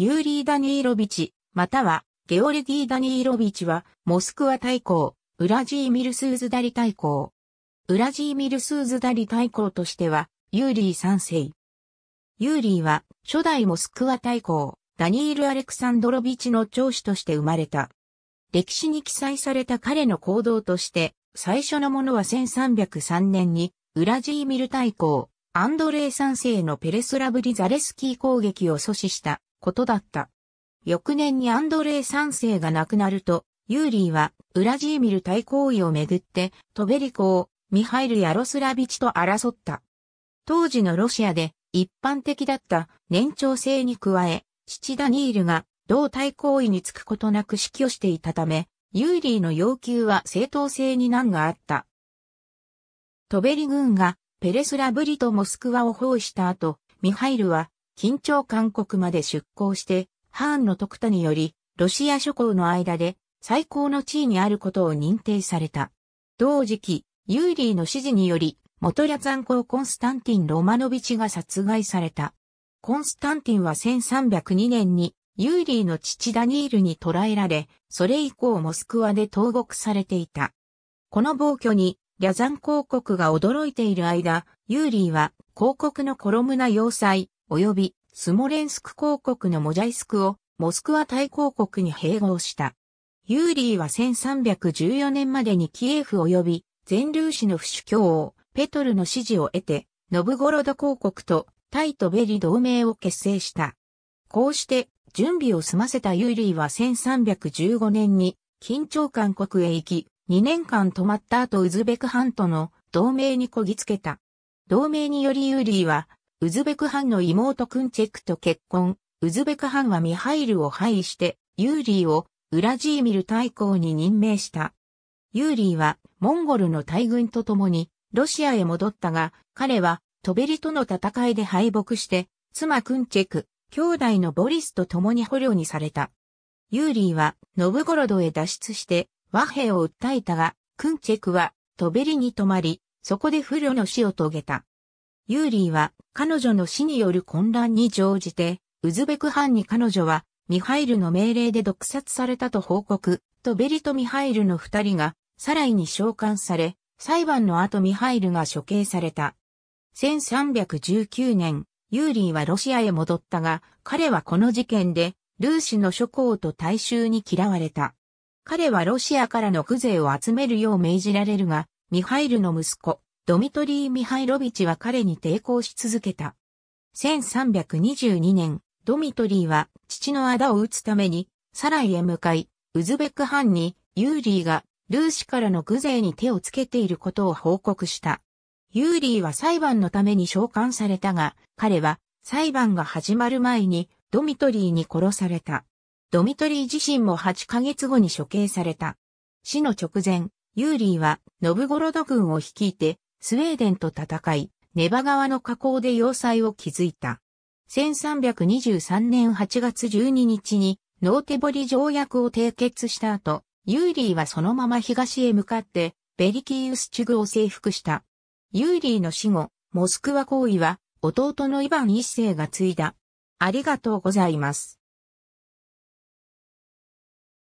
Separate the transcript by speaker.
Speaker 1: ユーリー・ダニーロビチ、またはゲオルギー・ダニーロビチは、モスクワ大公、ウラジーミルスーズダリ大公。ウラジーミルスーズダリ大公としては、ユーリー3世。ユーリーは、初代モスクワ大公、ダニール・アレクサンドロビチの長子として生まれた。歴史に記載された彼の行動として、最初のものは1303年に、ウラジーミル大公、アンドレイ3世のペレスラブリザレスキー攻撃を阻止したことだった。翌年にアンドレイ3世が亡くなると、ユーリーはウラジーミル対抗位をめぐって、トベリコをミハイル・ヤロスラビチと争った。当時のロシアで一般的だった年長制に加え、父ダニールが同対抗位につくことなく死去していたため、ユーリーの要求は正当性に難があった。トベリ軍がペレスラブリとモスクワを包囲した後、ミハイルは緊張勧告まで出港して、ハーンの徳田により、ロシア諸侯の間で最高の地位にあることを認定された。同時期、ユーリーの指示により、元リャツン公コンスタンティン・ロマノビチが殺害された。コンスタンティンは1302年にユーリーの父ダニールに捕らえられ、それ以降モスクワで投獄されていた。この暴挙に、リャザン公国が驚いている間、ユーリーは広告のコロムナ要塞、及びスモレンスク公国のモジャイスクをモスクワ大公国に併合した。ユーリーは1314年までにキエフ及び全粒子の不主教王ペトルの支持を得て、ノブゴロド公国とタイとベリ同盟を結成した。こうして準備を済ませたユーリーは1315年に緊張韓国へ行き、2年間泊まった後ウズベク半島の同盟にこぎつけた。同盟によりユーリーはウズベクハンの妹クンチェクと結婚。ウズベクハンはミハイルを廃して、ユーリーをウラジーミル大公に任命した。ユーリーはモンゴルの大軍と共にロシアへ戻ったが、彼はトベリとの戦いで敗北して、妻クンチェク、兄弟のボリスと共に捕虜にされた。ユーリーはノブゴロドへ脱出して和平を訴えたが、クンチェクはトベリに泊まり、そこで不慮の死を遂げた。ユーリーは彼女の死による混乱に乗じて、ウズベク藩に彼女はミハイルの命令で毒殺されたと報告、とベリとミハイルの二人がサライに召喚され、裁判の後ミハイルが処刑された。1319年、ユーリーはロシアへ戻ったが、彼はこの事件で、ルーシの諸侯と大衆に嫌われた。彼はロシアからの風情を集めるよう命じられるが、ミハイルの息子、ドミトリー・ミハイロビチは彼に抵抗し続けた。1322年、ドミトリーは父の仇を討つためにサライへ向かい、ウズベク藩にユーリーがルーシからの愚勢に手をつけていることを報告した。ユーリーは裁判のために召喚されたが、彼は裁判が始まる前にドミトリーに殺された。ドミトリー自身も8ヶ月後に処刑された。死の直前、ユーリーはノブゴロド軍を率いてスウェーデンと戦い、ネバ川の河口で要塞を築いた。1323年8月12日にノーテボリ条約を締結した後、ユーリーはそのまま東へ向かってベリキーウスチュグを征服した。ユーリーの死後、モスクワ行為は弟のイヴァン一世が継いだ。ありがとうございます。